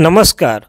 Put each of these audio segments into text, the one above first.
નમસ્કાર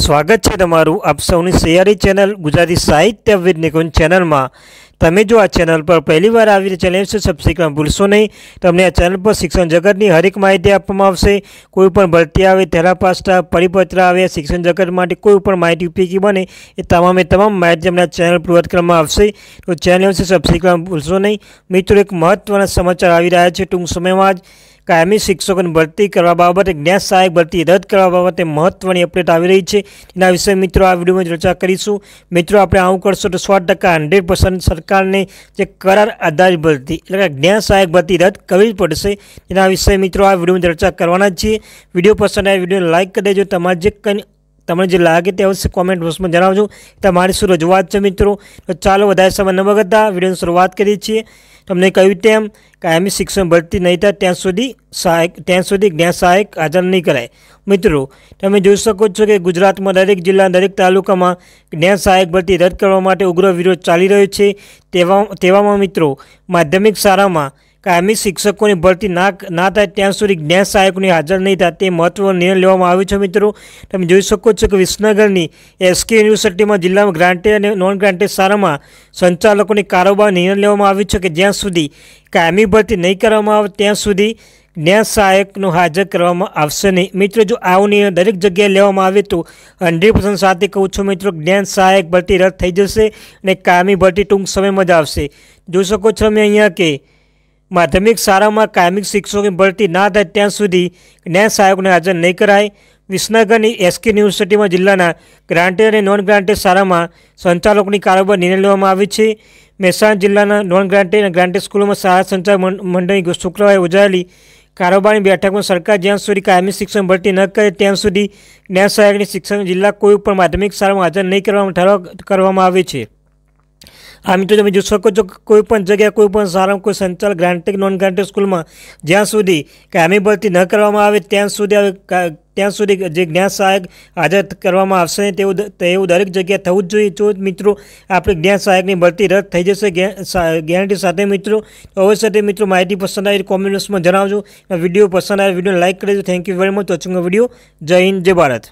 સ્વાગત છે તમારું આપ સૌની સૈયારી ચેનલ ગુજરાતી સાહિત્ય નિકુંજ ચેનલમાં તમે જો આ ચેનલ પર પહેલીવાર આવી ચેનલ છે સબસ્ક્રાઈબ ભૂલશો નહીં તમને આ ચેનલ પર શિક્ષણ જગતની હરેક માહિતી આપવામાં આવશે કોઈ પણ ભરતી આવે તેરા પાસ્ટા પરિપત્ર આવે શિક્ષણ જગત માટે કોઈ પણ માહિતી ઉપયોગી બને એ તમામે તમામ માહિતી તમને આ ચેનલ પૂર્વત કરવામાં આવશે તો ચેનલ છે સબસ્ક્રાઈબ ભૂલશો નહીં મિત્રો એક મહત્ત્વના સમાચાર આવી રહ્યા છે ટૂંક સમયમાં જ કાયમી શિક્ષકોની ભરતી કરવા બાબતે જ્ઞાન સહાયક ભરતી રદ કરવા બાબતે મહત્ત્વની અપડેટ આવી રહી છે તેના વિશે મિત્રો આ વિડીયોમાં ચર્ચા કરીશું મિત્રો આપણે આવું કરશું તો સો ટકા હંડ્રેડ પર્સન્ટ સરકારને જે કરાર આધારિત ભરતી એટલે કે જ્ઞાન સહાયક ભરતી રદ કરવી જ પડશે તેના વિશે મિત્રો આ વિડીયોમાં ચર્ચા કરવાના છીએ વિડીયો પસંદ આવે વિડીયો લાઇક કરી દેજો તમારે જે કંઈ તમને જે લાગે તે અવશ્ય કોમેન્ટ બોક્સમાં જણાવજો તમારી શું રજૂઆત છે મિત્રો તો ચાલો વધારે સમય ન બગડતા વિડીયોની શરૂઆત કરીએ છીએ તમને કહ્યું તેમ કાયમી શિક્ષણ ભરતી નહીં થાય ત્યાં સુધી સહાયક ત્યાં સુધી જ્ઞાન સહાયક હાજર નહીં કરાય મિત્રો તમે જોઈ શકો છો કે ગુજરાતમાં દરેક જિલ્લા દરેક તાલુકામાં જ્ઞાન સહાયક ભરતી રદ કરવા માટે ઉગ્ર વિરોધ ચાલી રહ્યો છે તેવા તેવામાં મિત્રો માધ્યમિક શાળામાં કારની શિક્ષકોની ભરતી ના ના થાય ત્યાં સુધી જ્ઞાન સહાયકોની હાજર નહીં થાય તે મહત્વનો નિર્ણય લેવામાં આવ્યો છે મિત્રો તમે જોઈ શકો છો કે વિસનગરની એસકે યુનિવર્સિટીમાં જિલ્લામાં ગ્રાન્ટેડ અને નોન ગ્રાન્ટેડ શાળામાં સંચાલકોની કારોબાર નિર્ણય લેવામાં આવ્યો છે કે જ્યાં સુધી કાયમી ભરતી નહીં કરવામાં આવે ત્યાં સુધી જ્ઞાન સહાયકનો હાજર કરવામાં આવશે નહીં મિત્રો જો આવો નિર્ણય દરેક જગ્યાએ લેવામાં આવે તો હંડ્રેડ પર્સન્ટ સાથે કહું છું મિત્રો જ્ઞાન સહાયક ભરતી રદ થઈ જશે અને કાયમી ભરતી ટૂંક સમયમાં જ આવશે જોઈ શકો છો અમે અહીંયા કે માધ્યમિક શાળામાં કાયમિક શિક્ષકોની ભરતી ના થાય ત્યાં સુધી ન્યાસ આયોગને હાજર નહીં કરાય વિસનગરની એસકે યુનિવર્સિટીમાં જિલ્લાના ગ્રાન્ટેડ અને નોન ગ્રાન્ટેડ શાળામાં સંચાલકોની કારોબાર નિર્ણય લેવામાં આવી છે મહેસાણા જિલ્લાના નોન ગ્રાન્ટેડ અને ગ્રાન્ટેડ સ્કૂલોમાં શાળા સંચાલક મંડળની શુક્રવારે યોજાયેલી કારોબારની બેઠકમાં સરકાર જ્યાં સુધી કાયમી શિક્ષણ ભરતી ન કરે ત્યાં સુધી જ્ઞાન સહાયકની શિક્ષણ જિલ્લા કોઈ પણ માધ્યમિક શાળામાં હાજર નહીં કરવામાં ઠરાવ કરવામાં આવે છે આ મિત્રો તમે જોઈ શકો છો કોઈ પણ જગ્યાએ કોઈ પણ શાળામાં કોઈ સંચાલક ગ્રાન્ટેડ નોન ગ્રાન્ટેડ સ્કૂલમાં જ્યાં સુધી કામી ભરતી ન કરવામાં આવે ત્યાં સુધી આવે ત્યાં સુધી જે જ્ઞાન સહાયક હાજર કરવામાં આવશે નહીં તેવું એવું દરેક જગ્યાએ થવું જ જોઈએ જો મિત્રો આપણે જ્ઞાન સહાયકની ભરતી રદ થઈ જશે ગેરંટી સાથે મિત્રો અવશ્ય તે મિત્રો માહિતી પસંદ આવી કોમેન્ટ બોક્સમાં જણાવજો વિડીયો પસંદ આવે વિડીયો લાઇક કરી કરજો thank you very much watching video જય હિન્દ જય ભારત